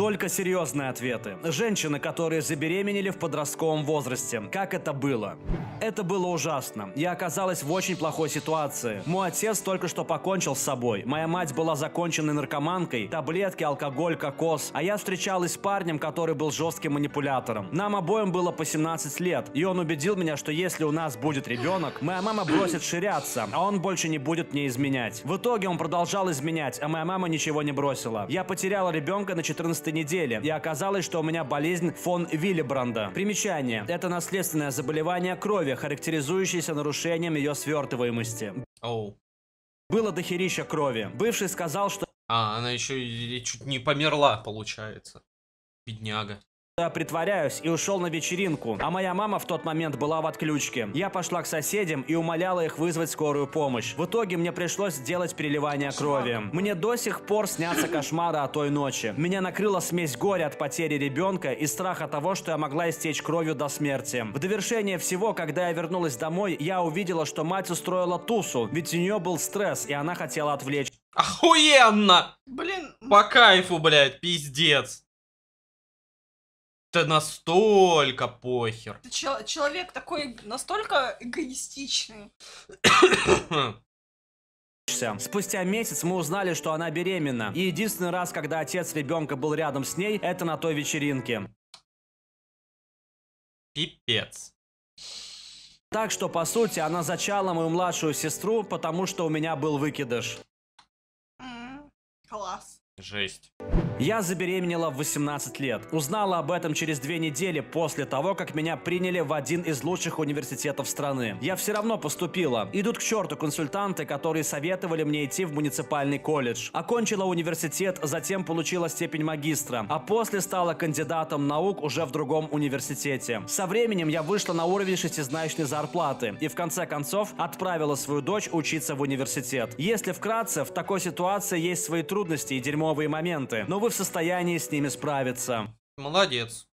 Только серьезные ответы. Женщины, которые забеременели в подростковом возрасте. Как это было? Это было ужасно. Я оказалась в очень плохой ситуации. Мой отец только что покончил с собой. Моя мать была законченной наркоманкой, таблетки, алкоголь, кокос. А я встречалась с парнем, который был жестким манипулятором. Нам обоим было по 17 лет, и он убедил меня, что если у нас будет ребенок, моя мама бросит ширяться, а он больше не будет мне изменять. В итоге он продолжал изменять, а моя мама ничего не бросила. Я потеряла ребенка на 14 этой недели, и оказалось, что у меня болезнь фон Виллибранда. Примечание. Это наследственное заболевание крови, характеризующееся нарушением ее свертываемости. Оу. Oh. Было дохерища крови. Бывший сказал, что... А, она еще чуть не померла, получается. Бедняга. Я притворяюсь и ушел на вечеринку, а моя мама в тот момент была в отключке. Я пошла к соседям и умоляла их вызвать скорую помощь. В итоге мне пришлось сделать переливание крови. Мне до сих пор снятся кошмары о той ночи. Меня накрыла смесь горя от потери ребенка и страха того, что я могла истечь кровью до смерти. В довершение всего, когда я вернулась домой, я увидела, что мать устроила тусу, ведь у нее был стресс, и она хотела отвлечь. Охуенно! Блин. По кайфу, блядь, пиздец это настолько похер. Ты чел человек такой настолько эгоистичный. Спустя месяц мы узнали, что она беременна. И единственный раз, когда отец ребенка был рядом с ней, это на той вечеринке. Пипец. Так что, по сути, она зачала мою младшую сестру, потому что у меня был выкидыш. Mm, класс. Жесть. Я забеременела в 18 лет. Узнала об этом через две недели после того, как меня приняли в один из лучших университетов страны. Я все равно поступила. Идут к черту консультанты, которые советовали мне идти в муниципальный колледж. Окончила университет, затем получила степень магистра, а после стала кандидатом наук уже в другом университете. Со временем я вышла на уровень шестизначной зарплаты и в конце концов отправила свою дочь учиться в университет. Если вкратце, в такой ситуации есть свои трудности и дерьмо новые моменты, но вы в состоянии с ними справиться. Молодец.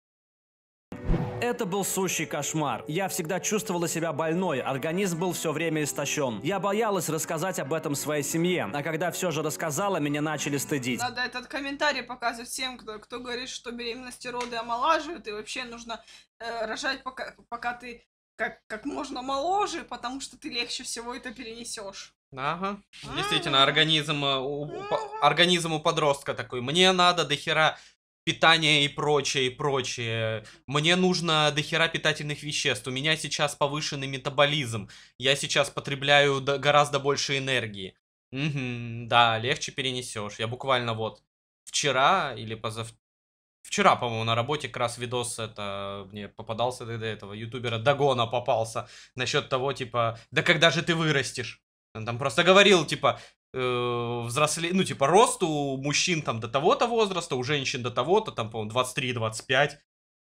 Это был сущий кошмар. Я всегда чувствовала себя больной, организм был все время истощен. Я боялась рассказать об этом своей семье, а когда все же рассказала, меня начали стыдить. Надо этот комментарий показывать всем, кто, кто говорит, что беременности роды омолаживают, и вообще нужно э, рожать, пока, пока ты как, как можно моложе, потому что ты легче всего это перенесешь. Ага. А. Действительно, организм э, у, организм у подростка такой. Мне надо дохера питания и прочее, и прочее. Мне нужно дохера питательных веществ. У меня сейчас повышенный метаболизм. Я сейчас потребляю гораздо больше энергии. Угу, да, легче перенесешь. Я буквально вот вчера или позавчера, Вчера, по-моему, на работе как раз видос это мне попадался до этого ютубера Дагона попался насчет того, типа, да когда же ты вырастешь? Он там просто говорил, типа, э, взросле... ну, типа, рост у мужчин там до того-то возраста, у женщин до того-то, там, по-моему, 23-25.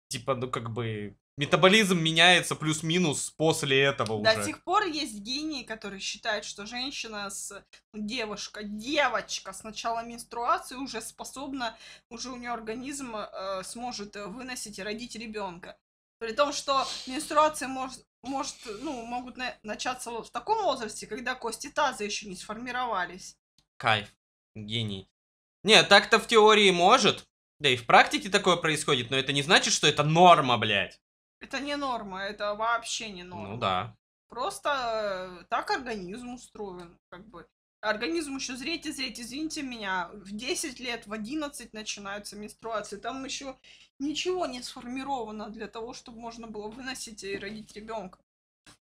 Типа, ну, как бы, метаболизм меняется плюс-минус после этого уже. До сих пор есть гении, которые считают, что женщина с... Ну, девушка, девочка с начала менструации уже способна, уже у нее организм э, сможет э, выносить и родить ребенка. При том, что менструация может может, ну, могут на- начаться вот в таком возрасте, когда кости таза еще не сформировались. Кайф. Гений. Не, так-то в теории может. Да и в практике такое происходит, но это не значит, что это норма, блядь. Это не норма, это вообще не ну норма. Ну да. Просто э, так организм устроен, как бы. Организм еще зреть и зреть, извините меня, в 10 лет, в 11 начинаются менструации. Там еще ничего не сформировано для того, чтобы можно было выносить и родить ребенка.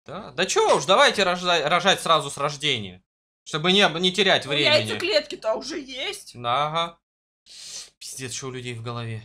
Да, да чего уж, давайте рожать, рожать сразу с рождения. Чтобы не, не терять ну, времени. Ну, клетки то уже есть. Да, ага. Пиздец, что у людей в голове.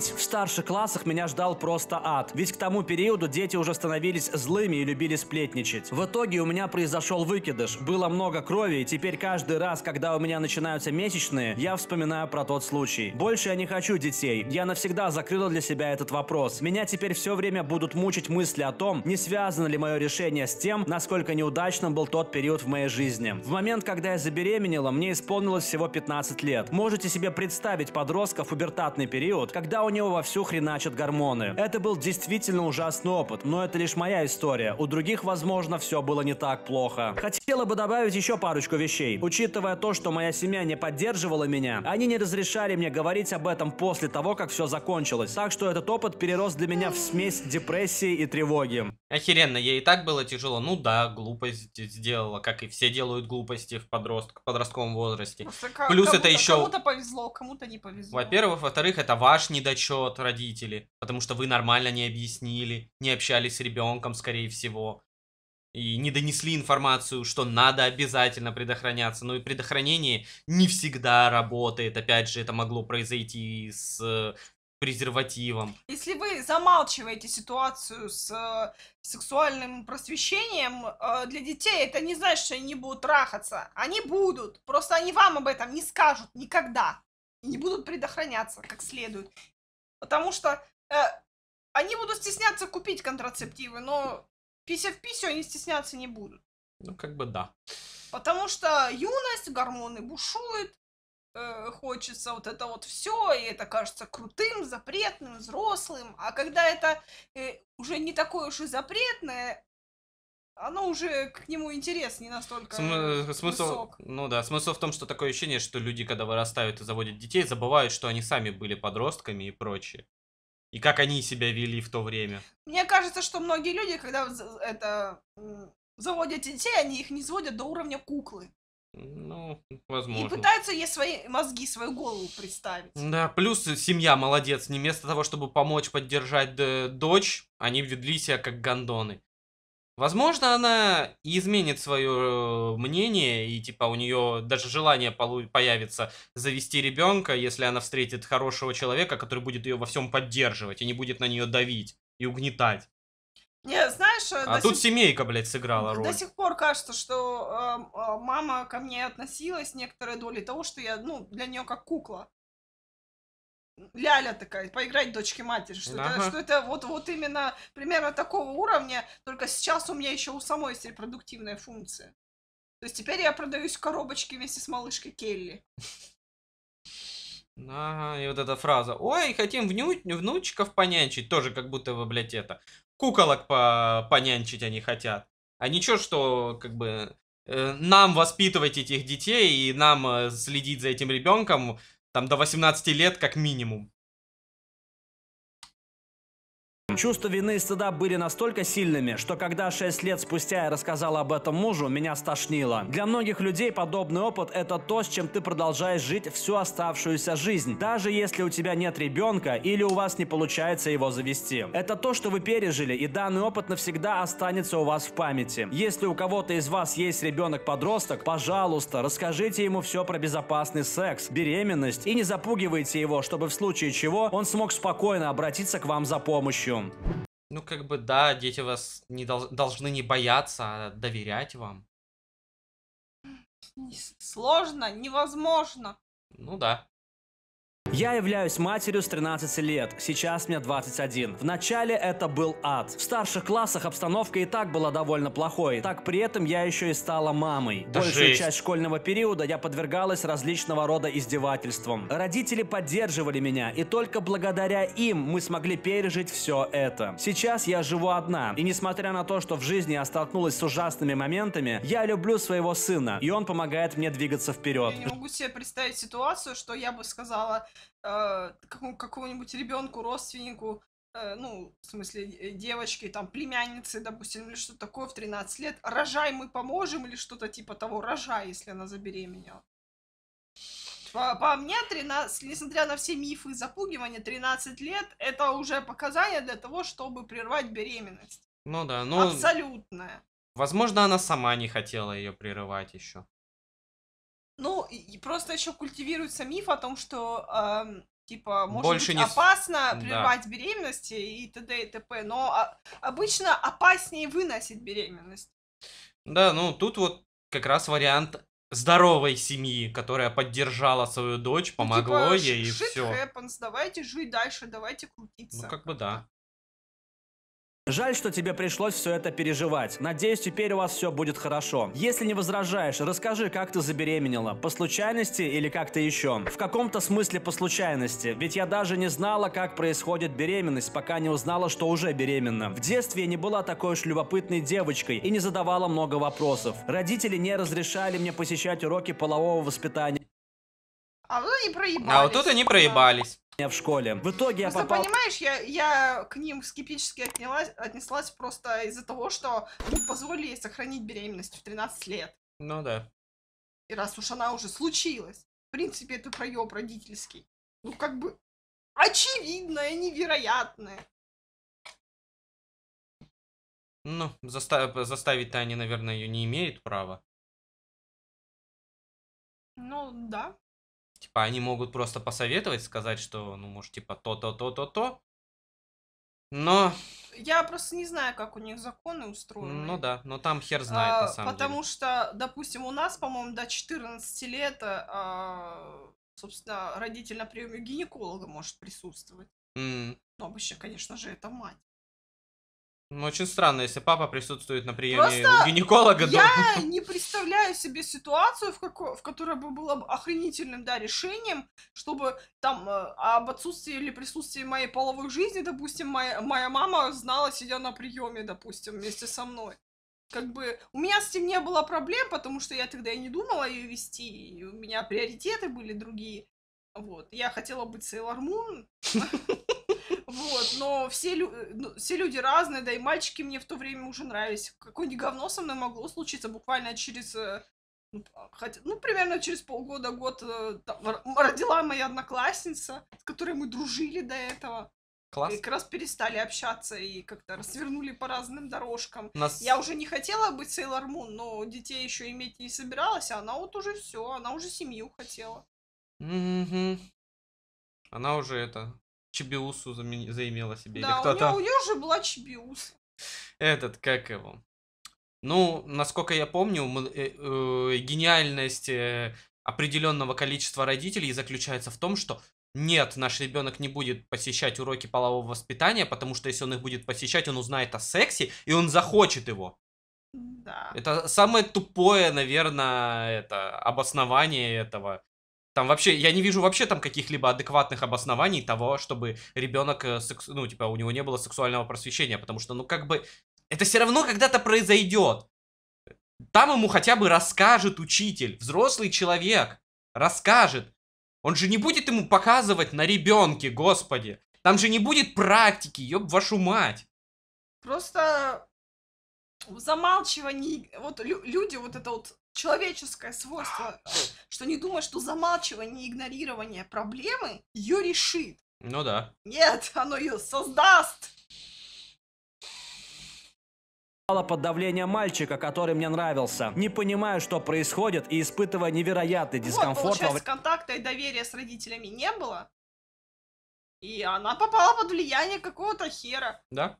В старших классах меня ждал просто ад, ведь к тому периоду дети уже становились злыми и любили сплетничать. В итоге у меня произошел выкидыш, было много крови, и теперь каждый раз, когда у меня начинаются месячные, я вспоминаю про тот случай. Больше я не хочу детей, я навсегда закрыла для себя этот вопрос. Меня теперь все время будут мучить мысли о том, не связано ли мое решение с тем, насколько неудачным был тот период в моей жизни. В момент, когда я забеременела, мне исполнилось всего 15 лет. Можете себе представить подростков в пубертатный период, когда у у него вовсю хреначат гормоны. Это был действительно ужасный опыт, но это лишь моя история. У других, возможно, все было не так плохо. Хотела бы добавить еще парочку вещей. Учитывая то, что моя семья не поддерживала меня, они не разрешали мне говорить об этом после того, как все закончилось. Так что этот опыт перерос для меня в смесь депрессии и тревоги. Охеренно, ей и так было тяжело. Ну да, глупость сделала, как и все делают глупости в подростк, подростковом возрасте. Просто Плюс это еще... Кому-то повезло, кому-то не повезло. Во-первых, во-вторых, это ваш недочет счет родители, потому что вы нормально не объяснили, не общались с ребенком, скорее всего, и не донесли информацию, что надо обязательно предохраняться. Ну и предохранение не всегда работает. Опять же, это могло произойти с презервативом. Если вы замалчиваете ситуацию с э, сексуальным просвещением э, для детей, это не значит, что они не будут трахаться. Они будут, просто они вам об этом не скажут никогда. И не будут предохраняться как следует. Потому что э, они будут стесняться купить контрацептивы, но пися в писю они стесняться не будут. Ну, как бы да. Потому что юность, гормоны бушуют, э, хочется вот это вот все, и это кажется крутым, запретным, взрослым. А когда это э, уже не такое уж и запретное, оно уже к нему интерес не настолько См- э, смысл, высок. Ну да, смысл в том, что такое ощущение, что люди, когда вырастают и заводят детей, забывают, что они сами были подростками и прочее. И как они себя вели в то время. Мне кажется, что многие люди, когда это заводят детей, они их не сводят до уровня куклы. Ну, возможно. И пытаются ей свои мозги, свою голову представить. Да, плюс семья молодец. Не вместо того, чтобы помочь поддержать дочь, они ведли себя как гондоны. Возможно, она и изменит свое э, мнение, и типа у нее даже желание появится завести ребенка, если она встретит хорошего человека, который будет ее во всем поддерживать и не будет на нее давить и угнетать. Не, знаешь, э, а тут сих... семейка, блядь, сыграла роль. До сих пор кажется, что э, э мама ко мне относилась некоторой долей того, что я, ну, для нее как кукла. Ляля такая, поиграть дочки матери, что, ага. это, что это вот, вот именно примерно такого уровня, только сейчас у меня еще у самой есть репродуктивная функция. То есть теперь я продаюсь коробочки вместе с малышкой Келли. Ага, и вот эта фраза. Ой, хотим вню... внучков понянчить. Тоже как будто бы, блядь, это. Куколок по... понянчить они хотят. А ничего, что как бы э, нам воспитывать этих детей и нам э, следить за этим ребенком там до 18 лет как минимум. Чувство вины и стыда были настолько сильными, что когда 6 лет спустя я рассказал об этом мужу, меня стошнило. Для многих людей подобный опыт – это то, с чем ты продолжаешь жить всю оставшуюся жизнь, даже если у тебя нет ребенка или у вас не получается его завести. Это то, что вы пережили, и данный опыт навсегда останется у вас в памяти. Если у кого-то из вас есть ребенок-подросток, пожалуйста, расскажите ему все про безопасный секс, беременность и не запугивайте его, чтобы в случае чего он смог спокойно обратиться к вам за помощью ну как бы да, дети вас не дол- должны не бояться, а доверять вам. Сложно, невозможно. Ну да. Я являюсь матерью с 13 лет, сейчас мне 21. В начале это был ад. В старших классах обстановка и так была довольно плохой, так при этом я еще и стала мамой. Да Большую жесть. часть школьного периода я подвергалась различного рода издевательствам. Родители поддерживали меня, и только благодаря им мы смогли пережить все это. Сейчас я живу одна, и несмотря на то, что в жизни я столкнулась с ужасными моментами, я люблю своего сына, и он помогает мне двигаться вперед. Я не могу себе представить ситуацию, что я бы сказала, э, какому-нибудь ребенку, родственнику, э, ну, в смысле, э, девочки, там, племянницы, допустим, или что такое в 13 лет, рожай, мы поможем, или что-то типа того, рожай, если она забеременела. По, по мне, 13, несмотря на все мифы и запугивания, 13 лет это уже показание для того, чтобы прервать беременность. Ну да, ну... Абсолютная. Возможно, она сама не хотела ее прерывать еще. Ну, и просто еще культивируется миф о том, что э, типа может Больше быть не... опасно прервать да. беременность и т.д. и т.п. Но а, обычно опаснее выносить беременность. Да, ну тут вот как раз вариант здоровой семьи, которая поддержала свою дочь, помогла ну, типа, ей и все. Happens, давайте жить дальше, давайте крутиться. Ну как бы да. Жаль, что тебе пришлось все это переживать. Надеюсь, теперь у вас все будет хорошо. Если не возражаешь, расскажи, как ты забеременела. По случайности или как-то еще? В каком-то смысле по случайности. Ведь я даже не знала, как происходит беременность, пока не узнала, что уже беременна. В детстве я не была такой уж любопытной девочкой и не задавала много вопросов. Родители не разрешали мне посещать уроки полового воспитания. А вот они проебались. А вот тут они проебались в школе. В итоге просто я попал... понимаешь, я, я к ним скептически отнялась, отнеслась просто из-за того, что не позволили ей сохранить беременность в 13 лет. Ну да. И раз уж она уже случилась, в принципе, это проеб родительский. Ну как бы очевидное, невероятное. Ну, застав... заставить-то они, наверное, ее не имеют права. Ну, да. Типа, они могут просто посоветовать, сказать, что, ну, может, типа, то-то-то-то-то. Но... Я просто не знаю, как у них законы устроены. Ну да, но там хер знает, а, на самом потому деле. Потому что, допустим, у нас, по-моему, до 14 лет, а, собственно, родитель на приеме гинеколога может присутствовать. Mm. Но ну, обычно, конечно же, это мать. Ну, очень странно, если папа присутствует на приеме Просто у гинеколога. Я дома. не представляю себе ситуацию, в, како... в которой бы было бы охренительным да, решением, чтобы там э, об отсутствии или присутствии моей половой жизни, допустим, моя, моя мама знала, сидя на приеме, допустим, вместе со мной. Как бы у меня с этим не было проблем, потому что я тогда и не думала ее вести, и у меня приоритеты были другие. Вот. Я хотела быть Сейлор Мун. Вот, но все, лю... Э, ну, все люди разные, да и мальчики мне в то время уже нравились. Какое-нибудь говно со мной могло случиться буквально через э, ну, а, хотя, ну, примерно через полгода, год э, родила моя одноклассница, с которой мы дружили до этого. Класс. И как раз перестали общаться и как-то развернули по разным дорожкам. Нас... Я уже не хотела быть Сейлор Мун, но детей еще иметь не собиралась, а она вот уже все, она уже семью хотела. Угу. Она уже это Чебиусу заимела себе. Да, или кто у, нее, у нее же была Чебиус. Этот, как его? Ну, насколько я помню, э, э, гениальность э, определенного количества родителей заключается в том, что нет, наш ребенок не будет посещать уроки полового воспитания, потому что если он их будет посещать, он узнает о сексе, и он захочет его. Да. Это самое тупое, наверное, это обоснование этого там вообще, я не вижу вообще там каких-либо адекватных обоснований того, чтобы ребенок, э, секс... ну, типа, у него не было сексуального просвещения, потому что, ну, как бы, это все равно когда-то произойдет. Там ему хотя бы расскажет учитель, взрослый человек, расскажет. Он же не будет ему показывать на ребенке, господи. Там же не будет практики, ёб вашу мать. Просто замалчивание, вот лю, люди, вот это вот человеческое свойство, что не думают, что замалчивание, и игнорирование проблемы ее решит. Ну да. Нет, оно ее создаст попала под давление мальчика, который мне нравился. Не понимаю, что происходит, и испытывая невероятный дискомфорт... Вот, получается, контакта и доверия с родителями не было. И она попала под влияние какого-то хера. Да.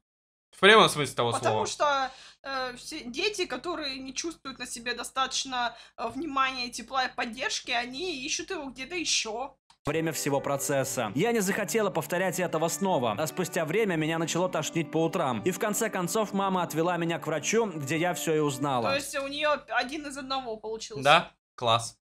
В прямом смысле того Потому слова. Потому что э, все дети, которые не чувствуют на себе достаточно э, внимания, тепла и поддержки, они ищут его где-то еще время всего процесса. Я не захотела повторять этого снова, а спустя время меня начало тошнить по утрам. И в конце концов мама отвела меня к врачу, где я все и узнала. То есть у нее один из одного получился? Да, класс.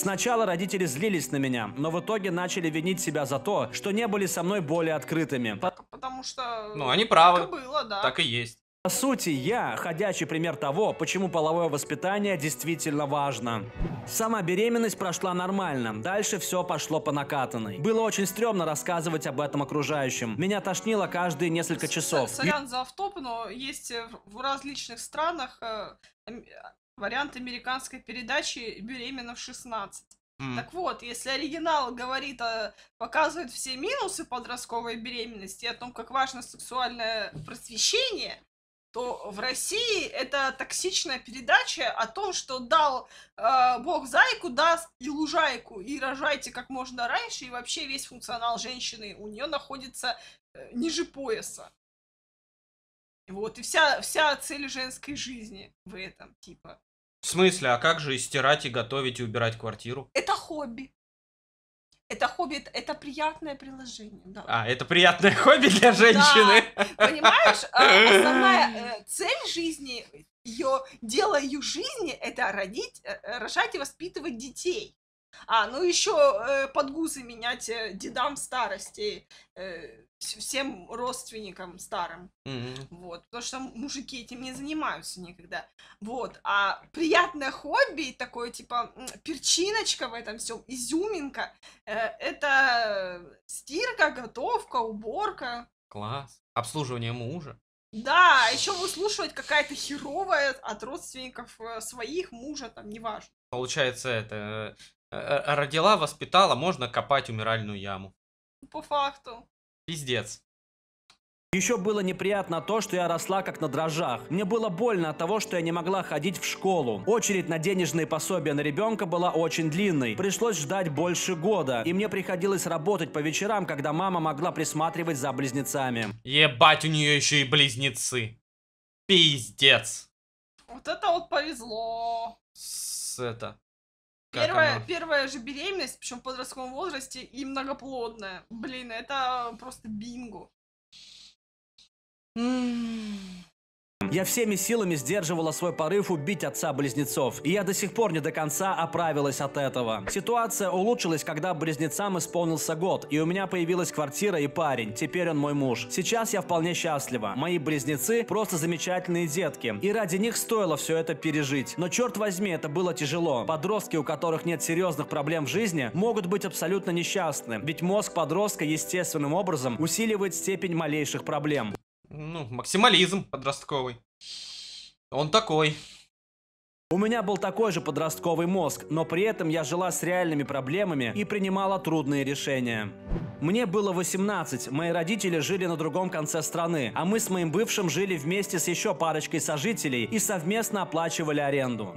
Сначала родители злились на меня, но в итоге начали винить себя за то, что не были со мной более открытыми. Потому что... Ну, они правы. Так и было, да. Так и есть. По сути, я ходячий пример того, почему половое воспитание действительно важно. Сама беременность прошла нормально, дальше все пошло по накатанной. Было очень стрёмно рассказывать об этом окружающим. Меня тошнило каждые несколько часов. Сорян за автоп, но есть э, в различных странах э, вариант американской передачи «Беременна в 16». Mm. Так вот, если оригинал говорит, о, показывает все минусы подростковой беременности, о том, как важно сексуальное просвещение, то в России это токсичная передача о том, что дал э, Бог зайку, даст и лужайку, и рожайте как можно раньше, и вообще весь функционал женщины у нее находится э, ниже пояса. Вот, и вся, вся цель женской жизни в этом, типа. В смысле, а как же и стирать, и готовить, и убирать квартиру? Это хобби. Это хобби, это приятное приложение, да. А, это приятное хобби для женщины. Да, понимаешь, а, основная э, цель жизни, ее дело ее жизни, это родить, э, э, рожать и воспитывать детей. А, ну еще э, подгузы менять э, дедам старости, э, всем родственникам старым. Mm-hmm. Вот, потому что мужики этим не занимаются никогда. Вот, а приятное хобби, такое типа перчиночка в этом всем, изюминка, э, это стирка, готовка, уборка. Класс. Обслуживание мужа. Да, а еще выслушивать какая-то херовая от родственников э, своих, мужа, там, неважно. Получается, это э, Э, э, родила, воспитала, можно копать умиральную яму. По факту. Пиздец. Еще было неприятно то, что я росла как на дрожжах. Мне было больно от того, что я не могла ходить в школу. Очередь на денежные пособия на ребенка была очень длинной. Пришлось ждать больше года. И мне приходилось работать по вечерам, когда мама могла присматривать за близнецами. Ебать, у нее еще и близнецы. Пиздец. Вот это вот повезло. С это первая, первая же беременность, причем в подростковом возрасте, и многоплодная. Блин, это просто бинго. Я всеми силами сдерживала свой порыв убить отца близнецов, и я до сих пор не до конца оправилась от этого. Ситуация улучшилась, когда близнецам исполнился год, и у меня появилась квартира и парень, теперь он мой муж. Сейчас я вполне счастлива. Мои близнецы просто замечательные детки, и ради них стоило все это пережить. Но черт возьми, это было тяжело. Подростки, у которых нет серьезных проблем в жизни, могут быть абсолютно несчастны, ведь мозг подростка естественным образом усиливает степень малейших проблем ну, максимализм подростковый. Он такой. У меня был такой же подростковый мозг, но при этом я жила с реальными проблемами и принимала трудные решения. Мне было 18, мои родители жили на другом конце страны, а мы с моим бывшим жили вместе с еще парочкой сожителей и совместно оплачивали аренду.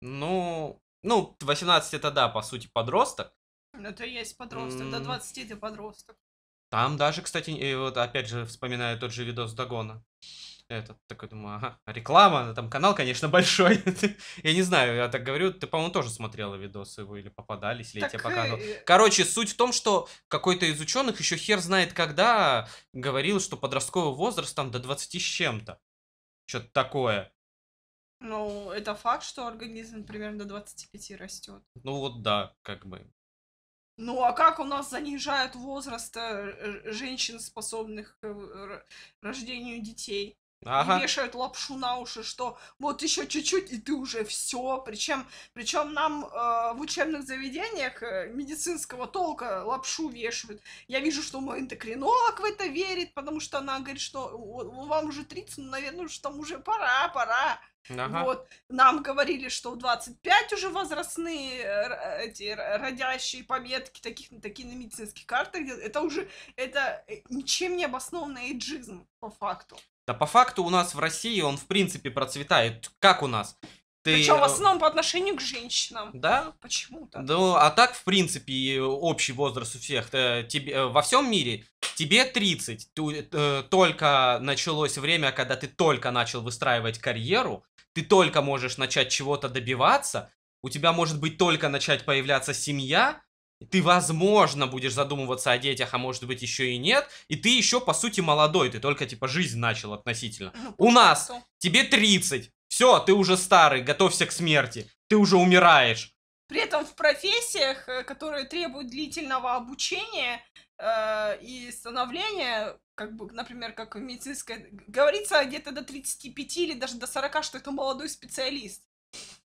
Ну, ну, 18 это да, по сути, подросток. Это ну, и есть подросток, mm. до 20 ты подросток. Там даже, кстати, и вот опять же вспоминаю тот же видос Дагона. Этот, такой думаю, ага, реклама, ну, там канал, конечно, большой. я не знаю, я так говорю, ты, по-моему, тоже смотрела видосы его или попадались, или так я тебе показывал. Э, э. Короче, суть в том, что какой-то из ученых еще хер знает когда говорил, что подростковый возраст там до 20 с чем-то. Что-то такое. Ну, это факт, что организм примерно до 25 растет. Ну вот да, как бы. Ну а как у нас занижают возраст э, э, женщин, способных к э, рождению детей? Ага. И вешают лапшу на уши, что вот еще чуть-чуть, и ты уже все. Причем, причем нам э, в учебных заведениях э, медицинского толка лапшу вешают. Я вижу, что мой эндокринолог в это верит, потому что она говорит, что вам уже 30, ну, наверное, что там уже пора, пора. Ага. Вот. Нам говорили, что в 25 уже возрастные э, эти родящие пометки таких, такие на медицинских картах. Это уже это э, ничем не обоснованный эйджизм, по факту. Да по факту у нас в России он в принципе процветает. Как у нас? Ты... Причем в э, основном по отношению к женщинам. Да? Почему-то. Ну, а так, в принципе, общий возраст у всех. Э, тебе, э, во всем мире тебе 30. Ты, только началось время, когда ты только начал выстраивать карьеру, ты только можешь начать чего-то добиваться, у тебя может быть только начать появляться семья, ты, возможно, будешь задумываться о детях, а может быть еще и нет, и ты еще, по сути, молодой, ты только, типа, жизнь начал относительно. Ну, У нас тебе 30, все, ты уже старый, готовься к смерти, ты уже умираешь. При этом в профессиях, э, которые требуют длительного обучения э, и становления, как бы, например, как в медицинской, говорится где-то до 35 или даже до 40, что это молодой специалист.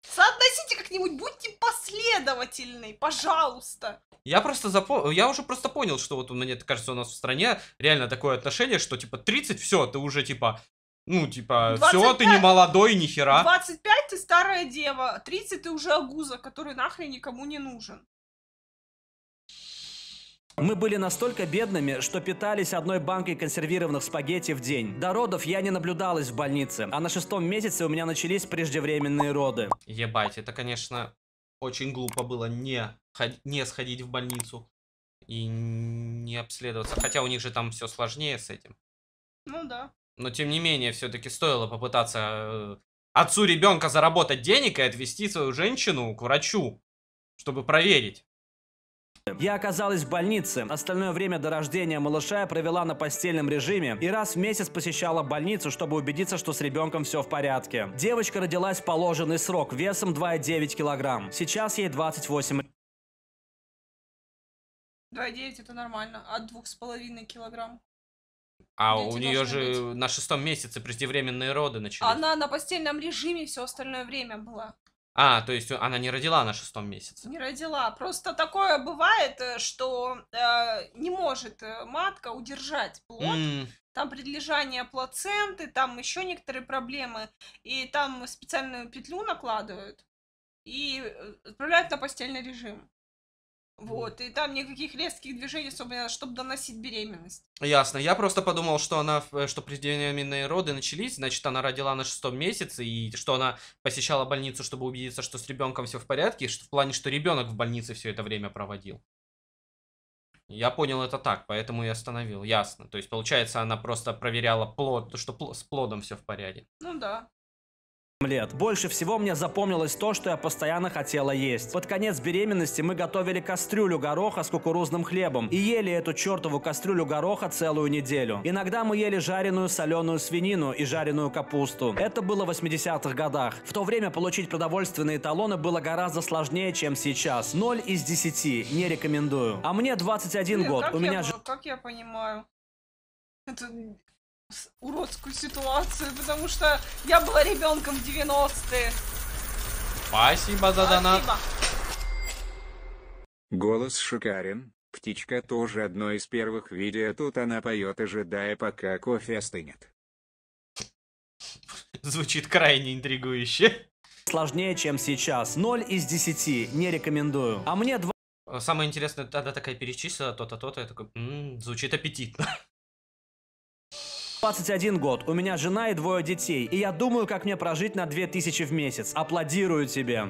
Соотносите как-нибудь, будьте последовательны, пожалуйста. Я просто запо, я уже просто понял, что вот у мне кажется, у нас в стране реально такое отношение, что типа 30, все, ты уже типа ну, типа, 25... все, ты не молодой, ни хера. 25 ты старая дева, 30 ты уже агуза, который нахрен никому не нужен. Мы были настолько бедными, что питались одной банкой консервированных спагетти в день. До родов я не наблюдалась в больнице, а на шестом месяце у меня начались преждевременные роды. Ебать, это, конечно, очень глупо было не, не сходить в больницу и не обследоваться. Хотя у них же там все сложнее с этим. Ну да. Но тем не менее, все-таки стоило попытаться э, отцу ребенка заработать денег и отвезти свою женщину к врачу, чтобы проверить. Я оказалась в больнице. Остальное время до рождения малыша я провела на постельном режиме и раз в месяц посещала больницу, чтобы убедиться, что с ребенком все в порядке. Девочка родилась в положенный срок весом 2,9 килограмм. Сейчас ей 28 2,9 это нормально, от 2,5 килограмм. А Дети у нее же быть. на шестом месяце преждевременные роды начались. Она на постельном режиме все остальное время была. А, то есть она не родила на шестом месяце? Не родила. Просто такое бывает, э, что э, не может э, матка удержать плод. Mm. Там предлежание плаценты, там еще некоторые проблемы. И там специальную петлю накладывают и э, отправляют на постельный режим. Вот, и там никаких резких движений особо чтобы доносить беременность. Ясно. Я просто подумал, что она, э, что преждевременные роды начались, значит, она родила на шестом месяце, и что она посещала больницу, чтобы убедиться, что с ребенком все в порядке, что, в плане, что ребенок в больнице все это время проводил. Я понял это так, поэтому и остановил. Ясно. То есть, получается, она просто проверяла плод, что пл- с плодом все в порядке. Ну да лет. Больше всего мне запомнилось то, что я постоянно хотела есть. Под конец беременности мы готовили кастрюлю гороха с кукурузным хлебом и ели эту чертову кастрюлю гороха целую неделю. Иногда мы ели жареную соленую свинину и жареную капусту. Это было в 80-х годах. В то время получить продовольственные талоны было гораздо сложнее, чем сейчас. 0 из 10. Не рекомендую. А мне 21 Блин, год. У меня же... Как я понимаю? Это уродскую ситуацию, потому что я была ребенком в 90-е. Спасибо за Спасибо. донат. Голос шикарен. Птичка тоже одно из первых видео. Тут она поет, ожидая, пока кофе остынет. Звучит крайне интригующе. Сложнее, чем сейчас. 0 из 10. Не рекомендую. А мне 2... Самое интересное, тогда такая перечислила то-то, то-то. Я такой, м-м, звучит аппетитно. 21 год, у меня жена и двое детей, и я думаю, как мне прожить на 2000 в месяц. Аплодирую тебе.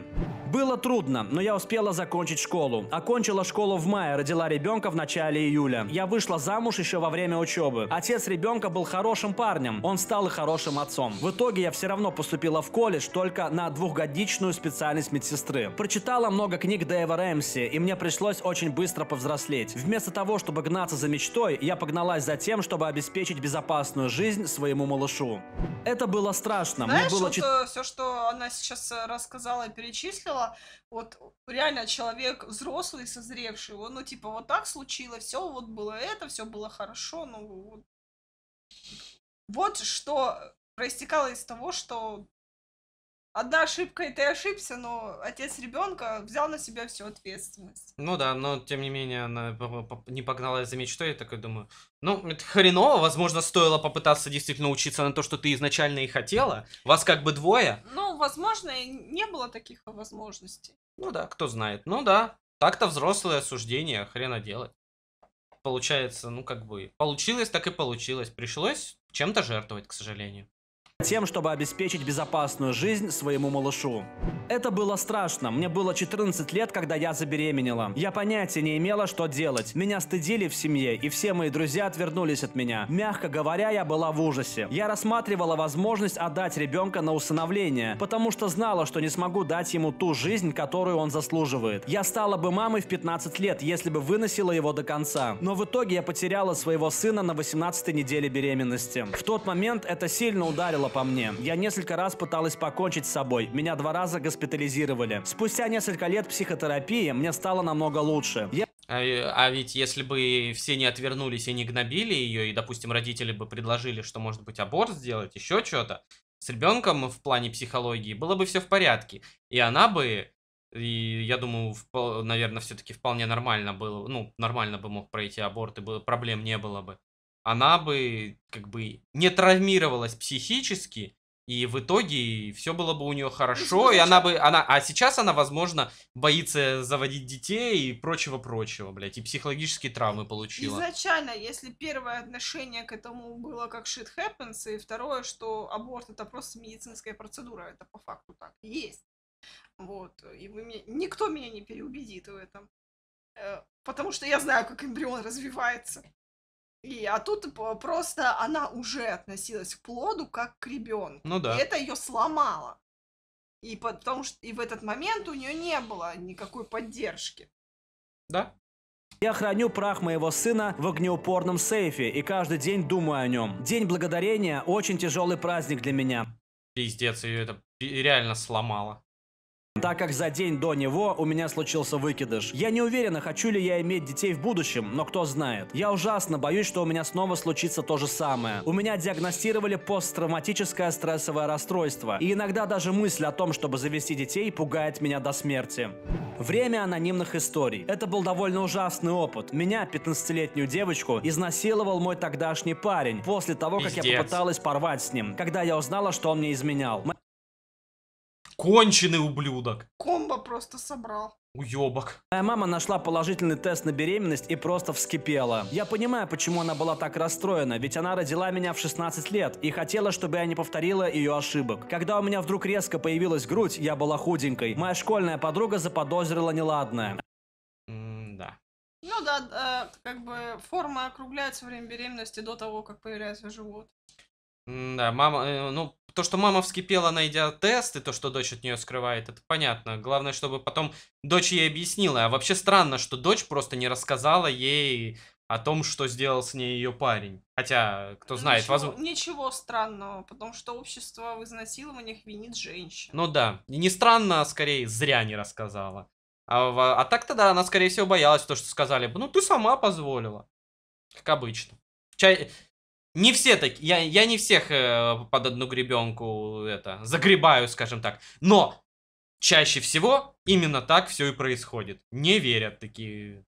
Было трудно, но я успела закончить школу. Окончила школу в мае, родила ребенка в начале июля. Я вышла замуж еще во время учебы. Отец ребенка был хорошим парнем, он стал и хорошим отцом. В итоге я все равно поступила в колледж только на двухгодичную специальность медсестры. Прочитала много книг Дэйва Рэмси, и мне пришлось очень быстро повзрослеть. Вместо того, чтобы гнаться за мечтой, я погналась за тем, чтобы обеспечить безопасную личную жизнь своему малышу. Это было страшно. Знаешь, Мне было... вот э, все, что она сейчас э, рассказала и перечислила, вот реально человек взрослый, созревший, он, ну, типа, вот так случилось, все вот было это, все было хорошо, ну, вот. Вот что проистекало из того, что Одна ошибка, и ты ошибся, но отец ребенка взял на себя всю ответственность. Ну да, но тем не менее она не погналась за мечтой, я так и думаю, ну, это хреново, возможно, стоило попытаться действительно учиться на то, что ты изначально и хотела, вас как бы двое. Ну, возможно, не было таких возможностей. Ну да, кто знает. Ну да, так-то взрослое осуждение, хрена делать. Получается, ну как бы, получилось, так и получилось, пришлось чем-то жертвовать, к сожалению тем, чтобы обеспечить безопасную жизнь своему малышу. Это было страшно. Мне было 14 лет, когда я забеременела. Я понятия не имела, что делать. Меня стыдили в семье, и все мои друзья отвернулись от меня. Мягко говоря, я была в ужасе. Я рассматривала возможность отдать ребенка на усыновление, потому что знала, что не смогу дать ему ту жизнь, которую он заслуживает. Я стала бы мамой в 15 лет, если бы выносила его до конца. Но в итоге я потеряла своего сына на 18 неделе беременности. В тот момент это сильно ударило по мне. Я несколько раз пыталась покончить с собой. Меня два раза госпитализировали. Спустя несколько лет психотерапии мне стало намного лучше. Я а, а ведь если бы все не отвернулись и не гнобили ее, и, допустим, родители бы предложили, что, может быть, аборт сделать, еще что-то, с ребенком в плане психологии было бы все в порядке. И она бы, и я думаю, в, наверное, все-таки вполне нормально было, ну, нормально бы мог пройти аборт, и было, проблем не было бы она бы как бы не травмировалась психически, и в итоге все было бы у нее ну, хорошо, и она бы, она, а сейчас она, возможно, боится заводить детей и прочего-прочего, блядь, и психологические травмы получила. Изначально, если первое отношение к этому было как shit happens, и второе, что аборт это просто медицинская процедура, это по факту так есть. Вот, и вы меня, никто меня не переубедит в этом. Э, потому что я знаю, как эмбрион развивается. И, а тут просто она уже относилась к плоду как к ребенку. Ну да. И это ее сломало. И потому что и в этот момент у нее не было никакой поддержки. Да, я храню прах моего сына в огнеупорном сейфе и каждый день думаю о нем. День благодарения – очень тяжелый праздник для меня. Пиздец, ее это реально сломало. Так как за день до него у меня случился выкидыш. Я не уверена, хочу ли я иметь детей в будущем, но кто знает. Я ужасно боюсь, что у меня снова случится то же самое. У меня диагностировали посттравматическое стрессовое расстройство. И иногда даже мысль о том, чтобы завести детей, пугает меня до смерти. Время анонимных историй. Это был довольно ужасный опыт. Меня, 15-летнюю девочку, изнасиловал мой тогдашний парень после того, как Пиздец. я попыталась порвать с ним, когда я узнала, что он мне изменял. Конченый ублюдок. Комбо просто собрал. Уебок. Моя мама нашла положительный тест на беременность и просто вскипела. Я понимаю, почему она была так расстроена, ведь она родила меня в 16 лет и хотела, чтобы я не повторила ее ошибок. Когда у меня вдруг резко появилась грудь, я была худенькой. Моя школьная подруга заподозрила неладное. да. Ну да, э, как бы форма округляется во время беременности до того, как появляется живот. да, мама, э, ну, то, что мама вскипела, найдя тест, и то, что дочь от нее скрывает, это понятно. Главное, чтобы потом дочь ей объяснила. А вообще странно, что дочь просто не рассказала ей о том, что сделал с ней ее парень. Хотя, кто ну, знает, ничего, возможно... Ничего странного, потому что общество в изнасилованиях винит женщин. Ну да. не странно, а скорее зря не рассказала. А, а так да, она, скорее всего, боялась то, что сказали бы. Ну, ты сама позволила. Как обычно. Чай... Не все такие, я, я не всех э, под одну гребенку это, загребаю, скажем так. Но чаще всего именно так все и происходит. Не верят такие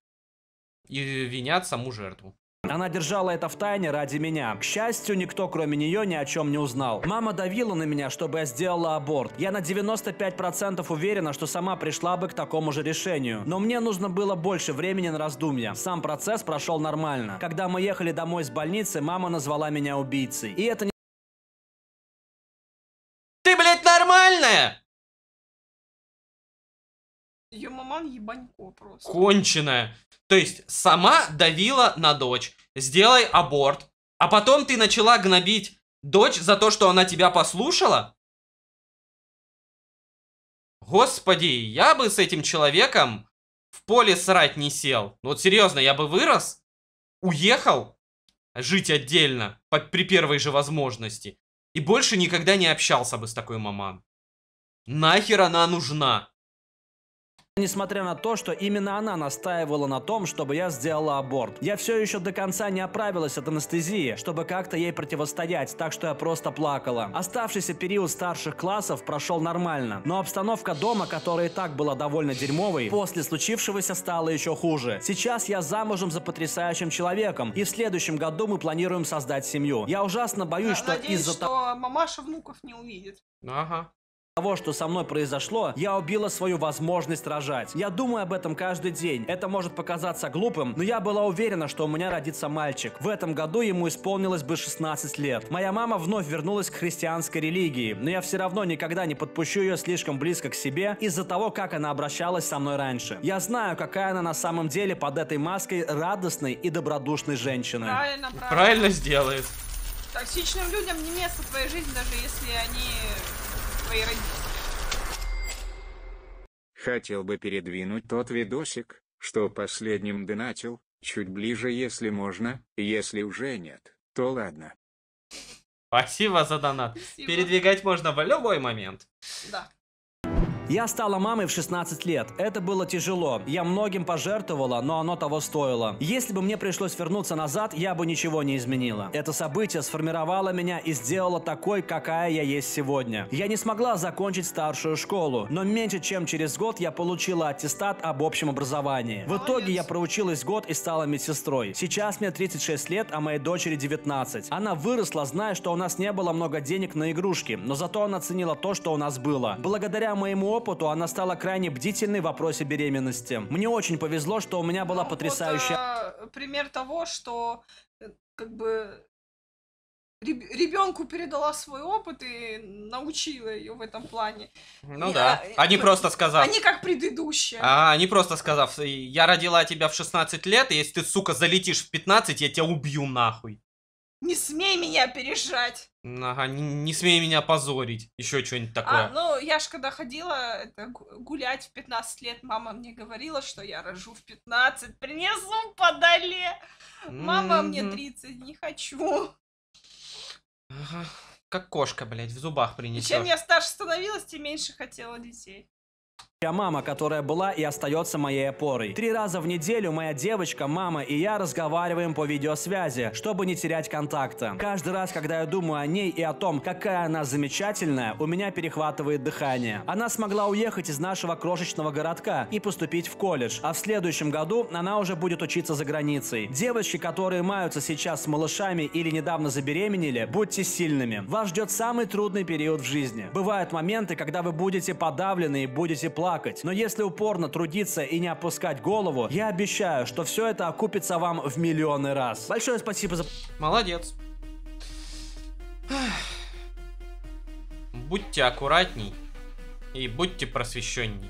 и винят саму жертву. Она держала это в тайне ради меня. К счастью, никто кроме нее ни о чем не узнал. Мама давила на меня, чтобы я сделала аборт. Я на 95% уверена, что сама пришла бы к такому же решению. Но мне нужно было больше времени на раздумья. Сам процесс прошел нормально. Когда мы ехали домой с больницы, мама назвала меня убийцей. И это не Ее маман ебанько просто. Конченая. То есть сама давила на дочь. Сделай аборт. А потом ты начала гнобить дочь за то, что она тебя послушала? Господи, я бы с этим человеком в поле срать не сел. Ну вот серьезно, я бы вырос, уехал жить отдельно по, при первой же возможности и больше никогда не общался бы с такой маман. Нахер она нужна? Несмотря на то, что именно она настаивала на том, чтобы я сделала аборт. Я все еще до конца не оправилась от анестезии, чтобы как-то ей противостоять, так что я просто плакала. Оставшийся период старших классов прошел нормально, но обстановка дома, которая и так была довольно дерьмовой, после случившегося стала еще хуже. Сейчас я замужем за потрясающим человеком, и в следующем году мы планируем создать семью. Я ужасно боюсь, я что из-за того... мамаша внуков не увидит. Ага того, что со мной произошло, я убила свою возможность рожать. Я думаю об этом каждый день. Это может показаться глупым, но я была уверена, что у меня родится мальчик. В этом году ему исполнилось бы 16 лет. Моя мама вновь вернулась к христианской религии, но я все равно никогда не подпущу ее слишком близко к себе из-за того, как она обращалась со мной раньше. Я знаю, какая она на самом деле под этой маской радостной и добродушной женщины. Правильно, правильно. правильно сделает. Токсичным людям не место в твоей жизни, даже если они самые иронические. Хотел бы передвинуть тот видосик, что последним донатил, чуть ближе, если можно, если уже нет, то ладно. Спасибо за донат. Спасибо. Передвигать можно в любой момент. Да. Я стала мамой в 16 лет. Это было тяжело. Я многим пожертвовала, но оно того стоило. Если бы мне пришлось вернуться назад, я бы ничего не изменила. Это событие сформировало меня и сделало такой, какая я есть сегодня. Я не смогла закончить старшую школу, но меньше чем через год я получила аттестат об общем образовании. В итоге я проучилась год и стала медсестрой. Сейчас мне 36 лет, а моей дочери 19. Она выросла, зная, что у нас не было много денег на игрушки, но зато она ценила то, что у нас было. Благодаря моему опыту она стала крайне бдительной в вопросе беременности. Мне очень повезло, что у меня была ну, потрясающая... Вот, э, а, пример того, что э, как бы ребенку передала свой опыт и научила ее в этом плане. Ну и, да. А, они просто сказали. Они как предыдущие. А, они просто сказав, я родила тебя в 16 лет, и если ты, сука, залетишь в 15, я тебя убью нахуй. Не смей меня опережать! Ага, не, не смей меня позорить. Еще что-нибудь а, такое. А, ну, я ж когда ходила это, гулять в 15 лет, мама мне говорила, что я рожу в 15. Принесу подали. Мама, mm-hmm. мне 30, не хочу. Ага. Как кошка, блядь, в зубах принесешь. И чем я старше становилась, тем меньше хотела детей. Я мама, которая была и остается моей опорой. Три раза в неделю моя девочка, мама и я разговариваем по видеосвязи, чтобы не терять контакта. Каждый раз, когда я думаю о ней и о том, какая она замечательная, у меня перехватывает дыхание. Она смогла уехать из нашего крошечного городка и поступить в колледж, а в следующем году она уже будет учиться за границей. Девочки, которые маются сейчас с малышами или недавно забеременели, будьте сильными. Вас ждет самый трудный период в жизни. Бывают моменты, когда вы будете подавлены и будете плакать плакать. Но если упорно трудиться и не опускать голову, я обещаю, что все это окупится вам в миллионы раз. Большое спасибо за... Молодец. Будьте аккуратней и будьте просвещенней.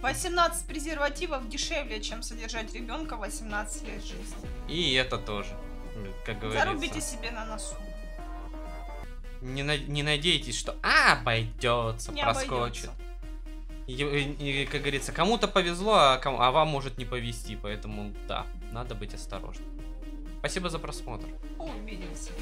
18 а, презервативов дешевле, чем содержать ребенка 18 лет жизни. И это тоже, как говорится. Зарубите себе на носу. Не, на... не надейтесь, что «А, обойдется, не проскочит. Обойдется. И, э, и, как говорится, кому-то повезло, а, кому, а вам может не повезти. Поэтому да, надо быть осторожным. Спасибо за просмотр. Увидимся.